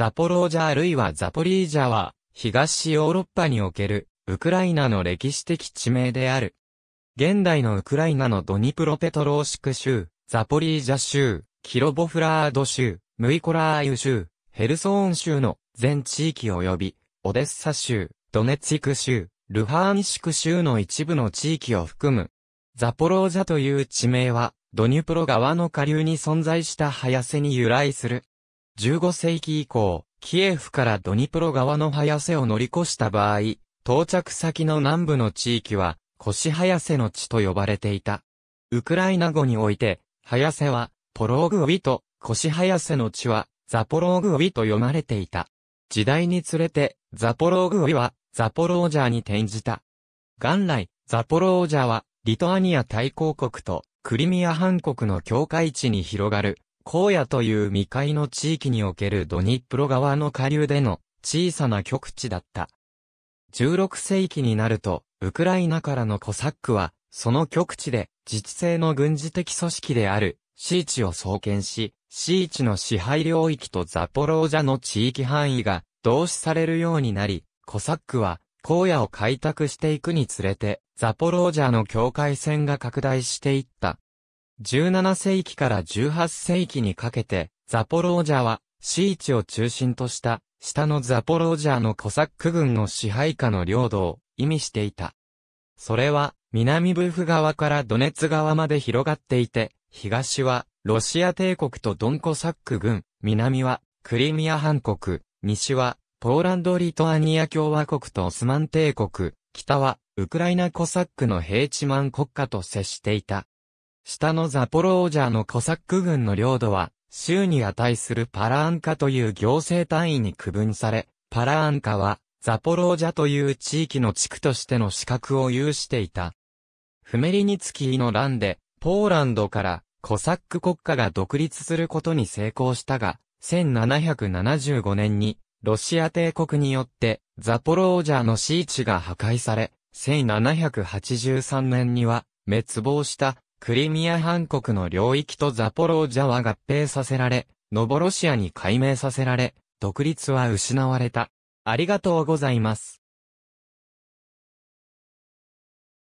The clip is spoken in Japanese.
ザポロージャあるいはザポリージャは、東ヨーロッパにおける、ウクライナの歴史的地名である。現代のウクライナのドニプロペトローシク州、ザポリージャ州、キロボフラード州、ムイコラーユ州、ヘルソーン州の全地域及び、オデッサ州、ドネツィク州、ルハーニシク州の一部の地域を含む。ザポロージャという地名は、ドニプロ川の下流に存在した早瀬に由来する。15世紀以降、キエフからドニプロ川の早瀬を乗り越した場合、到着先の南部の地域は、腰早瀬の地と呼ばれていた。ウクライナ語において、早瀬は、ポローグウィと、腰早瀬の地は、ザポローグウィと読まれていた。時代につれて、ザポローグウィは、ザポロージャーに転じた。元来、ザポロージャーは、リトアニア大公国と、クリミア半国の境界地に広がる、荒野という未開の地域におけるドニプロ川の下流での小さな極地だった。16世紀になると、ウクライナからのコサックは、その極地で自治性の軍事的組織である、シーチを創建し、シーチの支配領域とザポロージャの地域範囲が同視されるようになり、コサックは荒野を開拓していくにつれて、ザポロージャの境界線が拡大していった。17世紀から18世紀にかけて、ザポロージャは、市一を中心とした、下のザポロージャのコサック軍の支配下の領土を意味していた。それは、南ブフ側からドネツ側まで広がっていて、東は、ロシア帝国とドンコサック軍、南は、クリミア半国、西は、ポーランド・リトアニア共和国とオスマン帝国、北は、ウクライナコサックのヘイチマン国家と接していた。下のザポロージャのコサック軍の領土は、州に値するパラアンカという行政単位に区分され、パラアンカは、ザポロージャという地域の地区としての資格を有していた。フメリニツキーの乱で、ポーランドからコサック国家が独立することに成功したが、1775年に、ロシア帝国によって、ザポロージャの市地が破壊され、1783年には、滅亡したクリミア半国の領域とザポロージャは合併させられ、ノボロシアに改名させられ、独立は失われた。ありがとうございます。